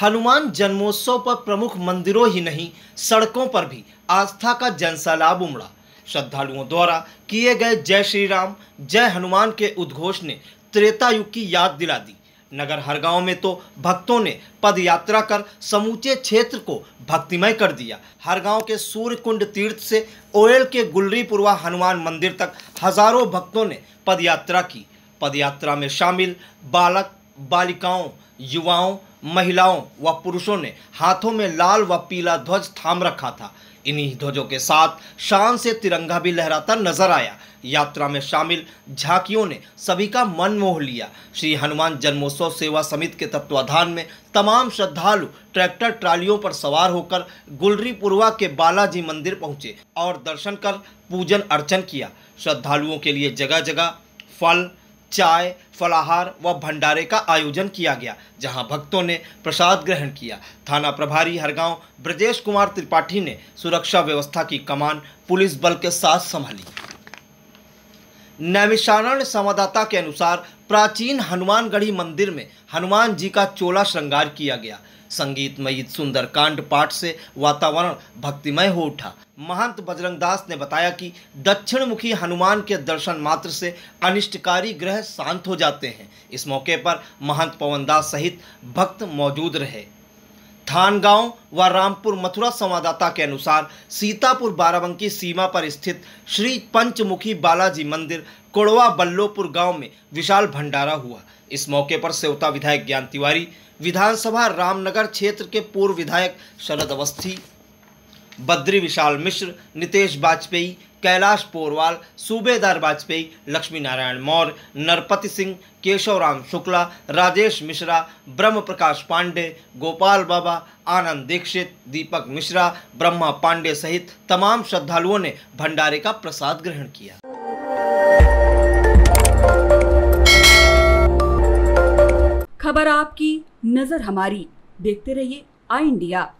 हनुमान जन्मोत्सव पर प्रमुख मंदिरों ही नहीं सड़कों पर भी आस्था का जनसैलाब उमड़ा श्रद्धालुओं द्वारा किए गए जय श्री राम जय हनुमान के उद्घोष ने त्रेता युग की याद दिला दी नगर हर गांव में तो भक्तों ने पद यात्रा कर समूचे क्षेत्र को भक्तिमय कर दिया हर गांव के सूर्य कुंड तीर्थ से ओयल के गुलरीपुरवा हनुमान मंदिर तक हजारों भक्तों ने पद यात्रा की पद यात्रा में शामिल बालक बालिकाओं युवाओं महिलाओं व पुरुषों ने हाथों में लाल व पीला ध्वज थाम रखा था इन्हीं ध्वजों के साथ शान से तिरंगा भी लहराता नजर आया यात्रा में शामिल झांकियों ने सभी का मन मोह लिया श्री हनुमान जन्मोत्सव सेवा समिति के तत्वाधान में तमाम श्रद्धालु ट्रैक्टर ट्रालियों पर सवार होकर गुलरीपुरवा के बालाजी मंदिर पहुंचे और दर्शन कर पूजन अर्चन किया श्रद्धालुओं के लिए जगह जगह फल चाय फलाहार व भंडारे का आयोजन किया गया जहां भक्तों ने प्रसाद ग्रहण किया थाना प्रभारी हरगांव ब्रजेश कुमार त्रिपाठी ने सुरक्षा व्यवस्था की कमान पुलिस बल के साथ संभाली नैमिषारण संवाददाता के अनुसार प्राचीन हनुमानगढ़ी मंदिर में हनुमान जी का चोला श्रृंगार किया गया संगीतमयी कांड पाठ से वातावरण भक्तिमय हो उठा महंत बजरंगदास ने बताया कि दक्षिण मुखी हनुमान के दर्शन मात्र से अनिष्टकारी ग्रह शांत हो जाते हैं इस मौके पर महंत पवनदास सहित भक्त मौजूद रहे थानगांव व रामपुर मथुरा संवाददाता के अनुसार सीतापुर बाराबंकी सीमा पर स्थित श्री पंचमुखी बालाजी मंदिर कोड़वा बल्लोपुर गांव में विशाल भंडारा हुआ इस मौके पर सेवता विधायक ज्ञान तिवारी विधानसभा रामनगर क्षेत्र के पूर्व विधायक शरद अवस्थी बद्री विशाल मिश्र नितेश वाजपेयी कैलाश पोरवाल सूबेदार वाजपेयी लक्ष्मी नारायण मौर्य नरपति सिंह केशवराम शुक्ला राजेश मिश्रा ब्रह्म प्रकाश पांडे गोपाल बाबा आनंद दीक्षित दीपक मिश्रा ब्रह्मा पांडे सहित तमाम श्रद्धालुओं ने भंडारे का प्रसाद ग्रहण किया खबर आपकी नजर हमारी देखते रहिए आई इंडिया